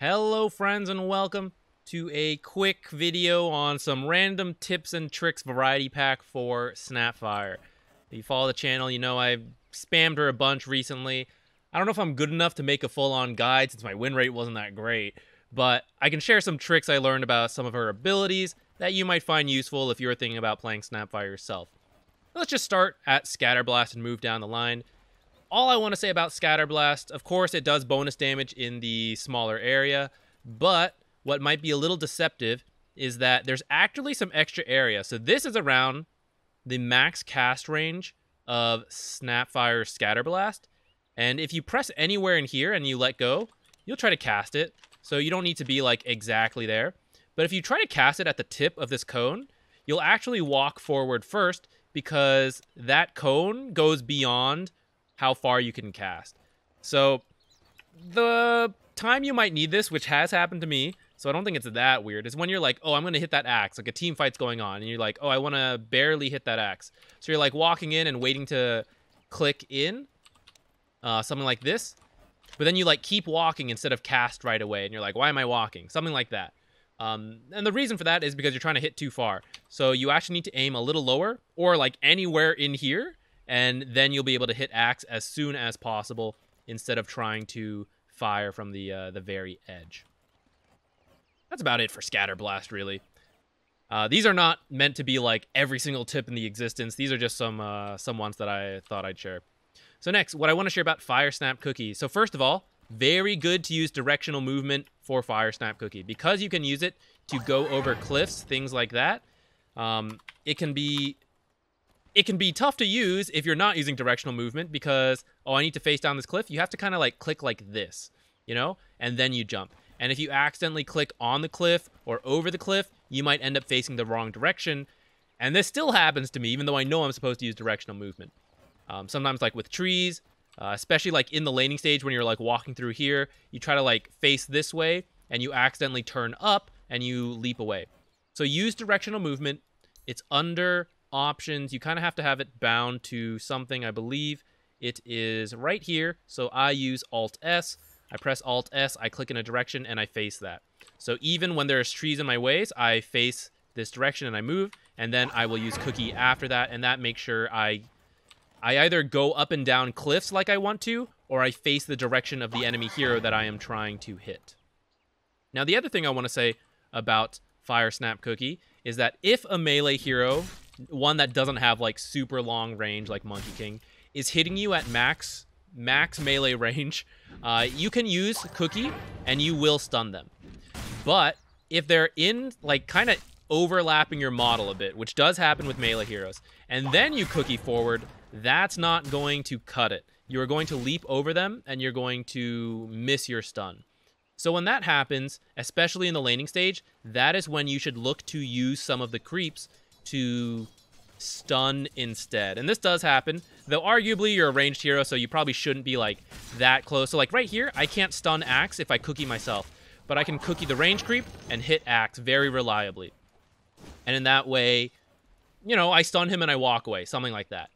Hello friends and welcome to a quick video on some random tips and tricks variety pack for Snapfire. If you follow the channel, you know I have spammed her a bunch recently. I don't know if I'm good enough to make a full-on guide since my win rate wasn't that great, but I can share some tricks I learned about some of her abilities that you might find useful if you're thinking about playing Snapfire yourself. Let's just start at Scatterblast and move down the line all I want to say about Scatterblast, of course, it does bonus damage in the smaller area, but what might be a little deceptive is that there's actually some extra area. So this is around the max cast range of Snapfire Scatterblast. And if you press anywhere in here and you let go, you'll try to cast it. So you don't need to be like exactly there. But if you try to cast it at the tip of this cone, you'll actually walk forward first because that cone goes beyond how far you can cast. So the time you might need this, which has happened to me, so I don't think it's that weird, is when you're like, oh, I'm going to hit that axe. Like a team fight's going on, and you're like, oh, I want to barely hit that axe. So you're like walking in and waiting to click in, uh, something like this. But then you like keep walking instead of cast right away, and you're like, why am I walking? Something like that. Um, and the reason for that is because you're trying to hit too far. So you actually need to aim a little lower or like anywhere in here and then you'll be able to hit axe as soon as possible instead of trying to fire from the uh, the very edge. That's about it for scatter blast, really. Uh, these are not meant to be like every single tip in the existence. These are just some uh, some ones that I thought I'd share. So next, what I want to share about Fire Snap Cookie. So first of all, very good to use directional movement for Fire Snap Cookie because you can use it to go over cliffs, things like that. Um, it can be it can be tough to use if you're not using directional movement because, oh, I need to face down this cliff. You have to kind of like click like this, you know, and then you jump. And if you accidentally click on the cliff or over the cliff, you might end up facing the wrong direction. And this still happens to me, even though I know I'm supposed to use directional movement. Um, sometimes like with trees, uh, especially like in the laning stage when you're like walking through here, you try to like face this way and you accidentally turn up and you leap away. So use directional movement. It's under options. You kind of have to have it bound to something. I believe it is right here. So I use Alt S. I press Alt S, I click in a direction, and I face that. So even when there's trees in my ways, I face this direction and I move, and then I will use Cookie after that, and that makes sure I I either go up and down cliffs like I want to, or I face the direction of the enemy hero that I am trying to hit. Now, the other thing I want to say about Fire Snap Cookie is that if a melee hero one that doesn't have like super long range like Monkey King, is hitting you at max max melee range. Uh, you can use Cookie and you will stun them. But if they're in like kind of overlapping your model a bit, which does happen with melee heroes, and then you Cookie forward, that's not going to cut it. You are going to leap over them and you're going to miss your stun. So when that happens, especially in the laning stage, that is when you should look to use some of the creeps to stun instead. And this does happen, though arguably you're a ranged hero, so you probably shouldn't be like that close. So like right here, I can't stun Axe if I cookie myself, but I can cookie the range creep and hit Axe very reliably. And in that way, you know, I stun him and I walk away, something like that.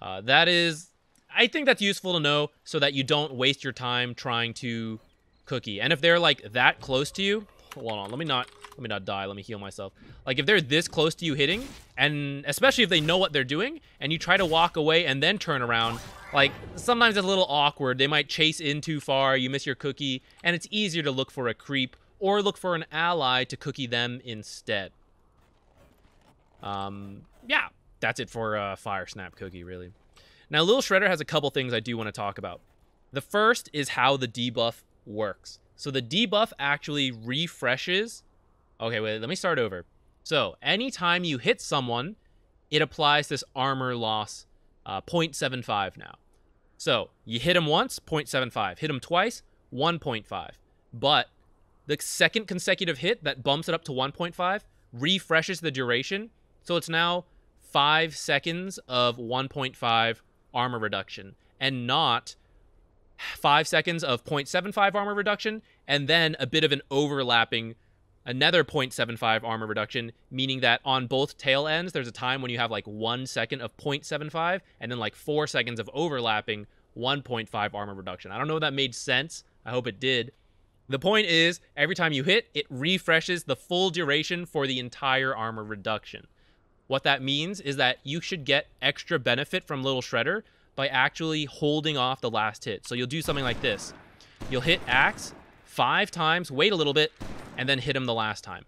Uh, that is, I think that's useful to know so that you don't waste your time trying to cookie. And if they're like that close to you, Hold on, let me not let me not die. Let me heal myself. Like, if they're this close to you hitting, and especially if they know what they're doing, and you try to walk away and then turn around, like, sometimes it's a little awkward. They might chase in too far, you miss your cookie, and it's easier to look for a creep or look for an ally to cookie them instead. Um, yeah, that's it for uh, Fire Snap Cookie, really. Now, Lil Shredder has a couple things I do want to talk about. The first is how the debuff works. So the debuff actually refreshes. Okay, wait, let me start over. So anytime you hit someone, it applies this armor loss uh, 0.75 now. So you hit him once, 0.75. Hit him twice, 1.5. But the second consecutive hit that bumps it up to 1.5 refreshes the duration. So it's now five seconds of 1.5 armor reduction and not five seconds of 0.75 armor reduction, and then a bit of an overlapping another 0.75 armor reduction, meaning that on both tail ends, there's a time when you have like one second of 0.75 and then like four seconds of overlapping 1.5 armor reduction. I don't know if that made sense. I hope it did. The point is, every time you hit, it refreshes the full duration for the entire armor reduction. What that means is that you should get extra benefit from Little Shredder by actually holding off the last hit. So you'll do something like this. You'll hit Axe five times, wait a little bit, and then hit him the last time.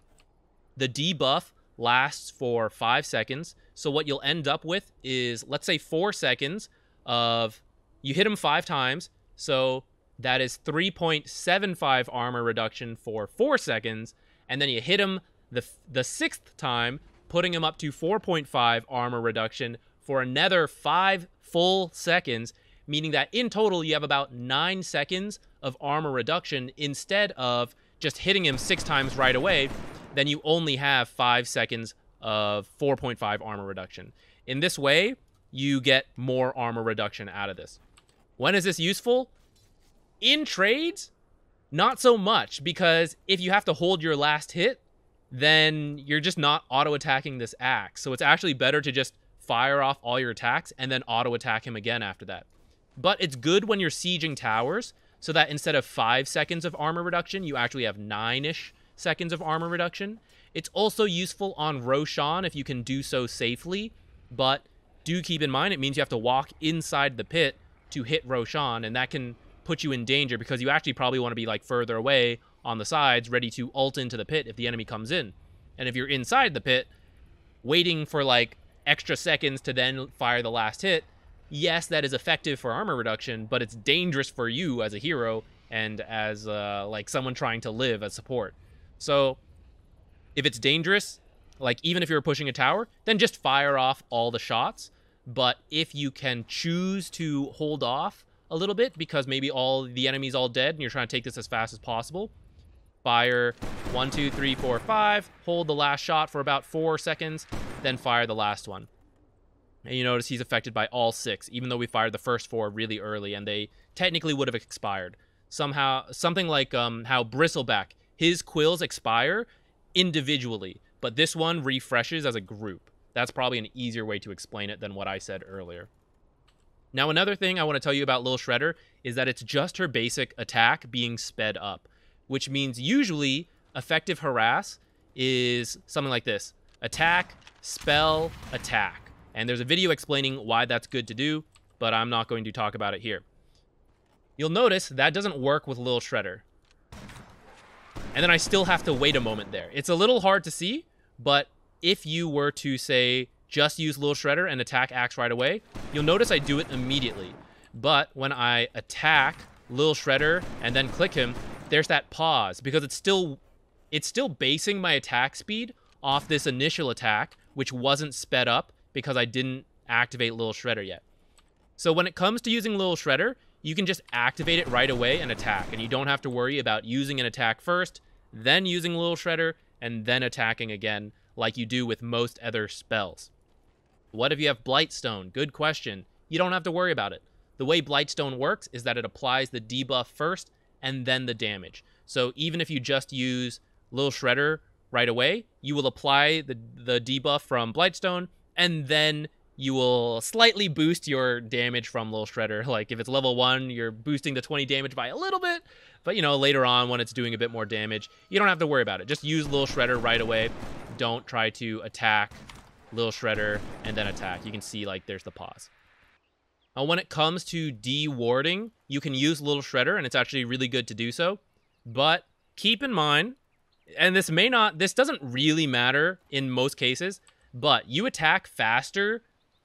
The debuff lasts for five seconds. So what you'll end up with is, let's say four seconds of, you hit him five times, so that is 3.75 armor reduction for four seconds, and then you hit him the, the sixth time, putting him up to 4.5 armor reduction for another five full seconds, meaning that in total you have about nine seconds of armor reduction instead of just hitting him six times right away, then you only have five seconds of 4.5 armor reduction. In this way, you get more armor reduction out of this. When is this useful? In trades, not so much, because if you have to hold your last hit, then you're just not auto attacking this axe. So it's actually better to just fire off all your attacks, and then auto attack him again after that. But it's good when you're sieging towers so that instead of five seconds of armor reduction, you actually have nine ish seconds of armor reduction. It's also useful on Roshan if you can do so safely, but do keep in mind it means you have to walk inside the pit to hit Roshan, and that can put you in danger because you actually probably want to be like further away on the sides, ready to ult into the pit if the enemy comes in. And if you're inside the pit, waiting for like extra seconds to then fire the last hit. Yes, that is effective for armor reduction, but it's dangerous for you as a hero and as uh, like someone trying to live as support. So if it's dangerous, like even if you're pushing a tower, then just fire off all the shots. But if you can choose to hold off a little bit because maybe all the enemy's all dead and you're trying to take this as fast as possible, fire one, two, three, four, five, hold the last shot for about four seconds, then fire the last one. And you notice he's affected by all six, even though we fired the first four really early and they technically would have expired. Somehow, something like um, how Bristleback, his quills expire individually, but this one refreshes as a group. That's probably an easier way to explain it than what I said earlier. Now, another thing I want to tell you about Lil Shredder is that it's just her basic attack being sped up which means usually effective harass is something like this. Attack, spell, attack. And there's a video explaining why that's good to do, but I'm not going to talk about it here. You'll notice that doesn't work with Lil Shredder. And then I still have to wait a moment there. It's a little hard to see, but if you were to, say, just use Lil Shredder and attack Axe right away, you'll notice I do it immediately. But when I attack Lil Shredder and then click him, there's that pause because it's still it's still basing my attack speed off this initial attack, which wasn't sped up because I didn't activate Little Shredder yet. So when it comes to using Little Shredder, you can just activate it right away and attack, and you don't have to worry about using an attack first, then using Little Shredder, and then attacking again, like you do with most other spells. What if you have Blightstone? Good question. You don't have to worry about it. The way Blightstone works is that it applies the debuff first, and then the damage. So even if you just use Little Shredder right away, you will apply the, the debuff from Blightstone, and then you will slightly boost your damage from Little Shredder. Like if it's level one, you're boosting the 20 damage by a little bit, but you know, later on when it's doing a bit more damage, you don't have to worry about it. Just use Little Shredder right away. Don't try to attack Little Shredder and then attack. You can see like there's the pause. Uh, when it comes to dewarding, you can use Little Shredder, and it's actually really good to do so. But keep in mind, and this may not, this doesn't really matter in most cases, but you attack faster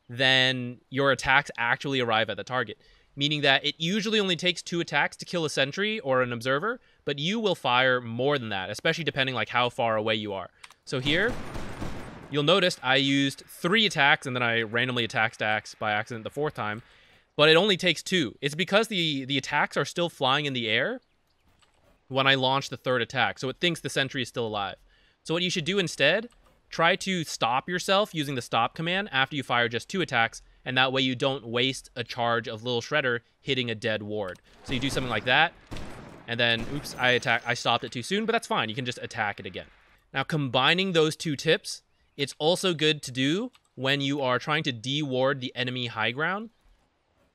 than your attacks actually arrive at the target, meaning that it usually only takes two attacks to kill a sentry or an observer, but you will fire more than that, especially depending like how far away you are. So here, You'll notice I used three attacks and then I randomly attacked stacks by accident the fourth time, but it only takes two. It's because the, the attacks are still flying in the air when I launch the third attack, so it thinks the sentry is still alive. So what you should do instead, try to stop yourself using the stop command after you fire just two attacks, and that way you don't waste a charge of Little Shredder hitting a dead ward. So you do something like that, and then, oops, I attack. I stopped it too soon, but that's fine. You can just attack it again. Now, combining those two tips it's also good to do when you are trying to d ward the enemy high ground.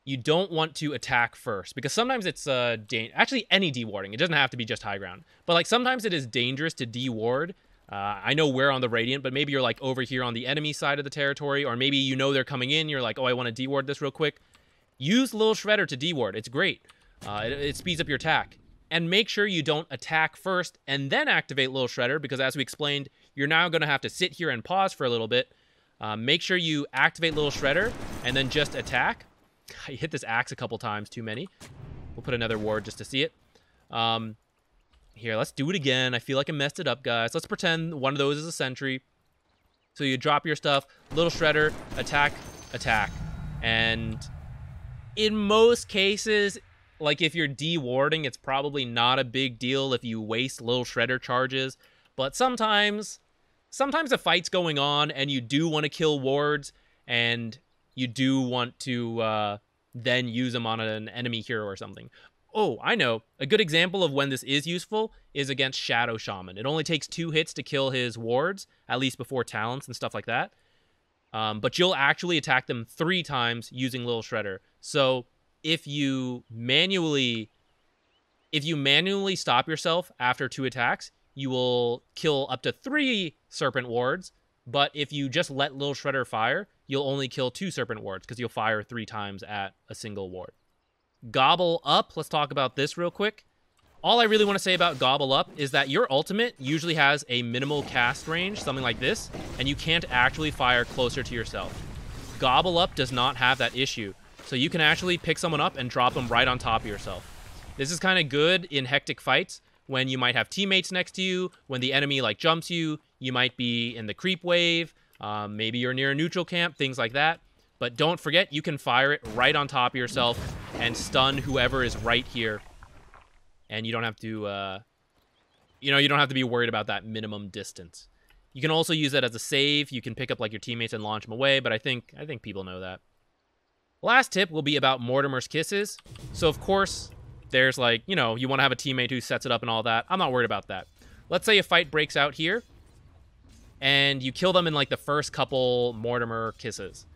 You don't want to attack first because sometimes it's uh, actually any d warding It doesn't have to be just high ground, but like sometimes it is dangerous to d ward Uh, I know we're on the Radiant, but maybe you're like over here on the enemy side of the territory, or maybe you know they're coming in. You're like, oh, I want to d ward this real quick. Use Little Shredder to d ward It's great. Uh, it, it speeds up your attack and make sure you don't attack first and then activate Little Shredder because as we explained, you're now going to have to sit here and pause for a little bit. Uh, make sure you activate Little Shredder and then just attack. I hit this axe a couple times, too many. We'll put another ward just to see it. Um, here, let's do it again. I feel like I messed it up, guys. Let's pretend one of those is a sentry. So you drop your stuff, Little Shredder, attack, attack. And in most cases, like if you're de-warding, it's probably not a big deal if you waste Little Shredder charges. But sometimes sometimes a fight's going on and you do want to kill wards and you do want to uh, then use them on an enemy hero or something. Oh, I know. A good example of when this is useful is against Shadow Shaman. It only takes two hits to kill his wards, at least before talents and stuff like that. Um, but you'll actually attack them three times using Little Shredder. So if you manually, if you manually stop yourself after two attacks, you will kill up to three serpent wards. But if you just let Lil Shredder fire, you'll only kill two serpent wards because you'll fire three times at a single ward. Gobble up. Let's talk about this real quick. All I really want to say about Gobble Up is that your ultimate usually has a minimal cast range, something like this, and you can't actually fire closer to yourself. Gobble Up does not have that issue, so you can actually pick someone up and drop them right on top of yourself. This is kind of good in hectic fights when you might have teammates next to you, when the enemy like jumps you, you might be in the creep wave, um, maybe you're near a neutral camp, things like that. But don't forget, you can fire it right on top of yourself and stun whoever is right here. And you don't have to, uh, you know, you don't have to be worried about that minimum distance. You can also use that as a save. You can pick up like your teammates and launch them away, but I think I think people know that. Last tip will be about Mortimer's Kisses. So of course, there's like, you know, you want to have a teammate who sets it up and all that. I'm not worried about that. Let's say a fight breaks out here and you kill them in like the first couple Mortimer kisses.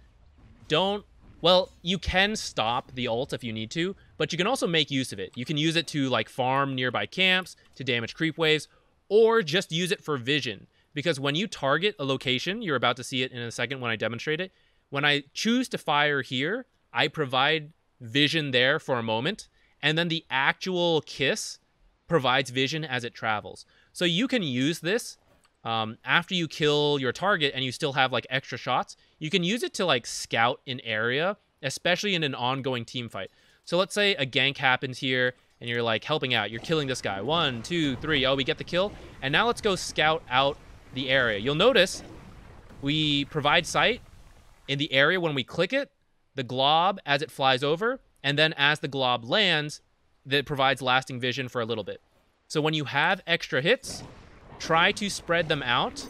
Don't, well, you can stop the ult if you need to, but you can also make use of it. You can use it to like farm nearby camps, to damage creep waves, or just use it for vision. Because when you target a location, you're about to see it in a second when I demonstrate it. When I choose to fire here, I provide vision there for a moment and then the actual kiss provides vision as it travels. So you can use this um, after you kill your target and you still have like extra shots. You can use it to like scout an area, especially in an ongoing team fight. So let's say a gank happens here and you're like helping out. You're killing this guy. One, two, three. Oh, we get the kill. And now let's go scout out the area. You'll notice we provide sight in the area when we click it, the glob as it flies over, and then as the glob lands, that provides lasting vision for a little bit. So when you have extra hits, try to spread them out.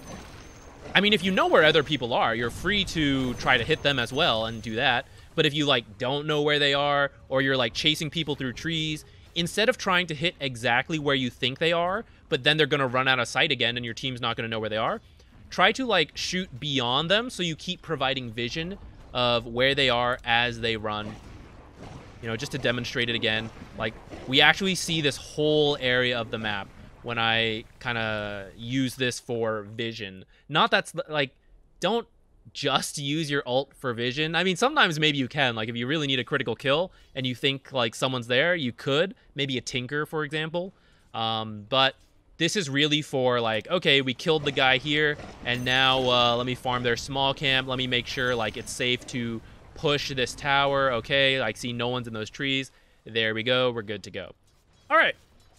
I mean, if you know where other people are, you're free to try to hit them as well and do that. But if you like don't know where they are or you're like chasing people through trees, instead of trying to hit exactly where you think they are, but then they're going to run out of sight again and your team's not going to know where they are, try to like shoot beyond them so you keep providing vision of where they are as they run you know, just to demonstrate it again, like we actually see this whole area of the map when I kind of use this for vision. Not that's like, don't just use your alt for vision. I mean, sometimes maybe you can. Like, if you really need a critical kill and you think like someone's there, you could. Maybe a tinker, for example. Um, but this is really for like, okay, we killed the guy here, and now uh, let me farm their small camp. Let me make sure like it's safe to push this tower. Okay, like see no one's in those trees. There we go. We're good to go. All right.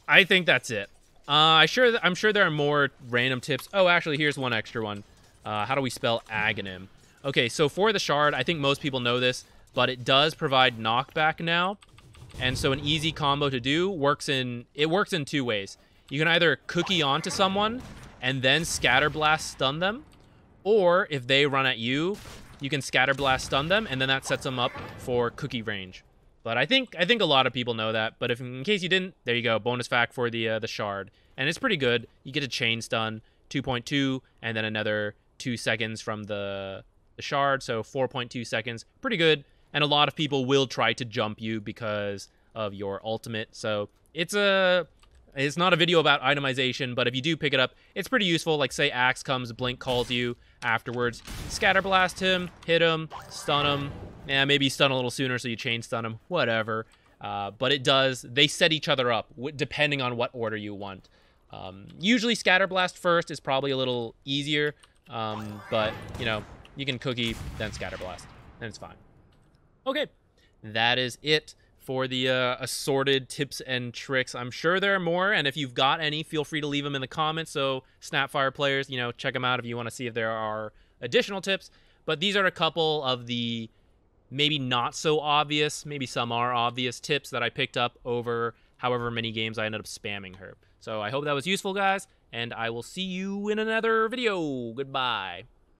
I think that's it. Uh, I sure I'm sure there are more random tips. Oh, actually, here's one extra one. Uh, how do we spell agonim? Okay, so for the shard, I think most people know this, but it does provide knockback now. And so an easy combo to do works in it works in two ways. You can either cookie onto someone and then scatter blast stun them, or if they run at you, you can scatter blast stun them, and then that sets them up for cookie range. But I think I think a lot of people know that. But if in case you didn't, there you go. Bonus fact for the uh, the shard, and it's pretty good. You get a chain stun, 2.2, and then another two seconds from the the shard, so 4.2 seconds. Pretty good. And a lot of people will try to jump you because of your ultimate. So it's a it's not a video about itemization, but if you do pick it up, it's pretty useful. Like, say Axe comes, Blink calls you afterwards. Scatter blast him, hit him, stun him. Yeah, maybe stun a little sooner so you chain stun him, whatever. Uh, but it does, they set each other up depending on what order you want. Um, usually Scatter Blast first is probably a little easier, um, but, you know, you can Cookie, then Scatter Blast, and it's fine. Okay, that is it for the uh, assorted tips and tricks. I'm sure there are more, and if you've got any, feel free to leave them in the comments. So, Snapfire players, you know, check them out if you want to see if there are additional tips. But these are a couple of the maybe not so obvious, maybe some are obvious tips that I picked up over however many games I ended up spamming her. So, I hope that was useful, guys, and I will see you in another video. Goodbye.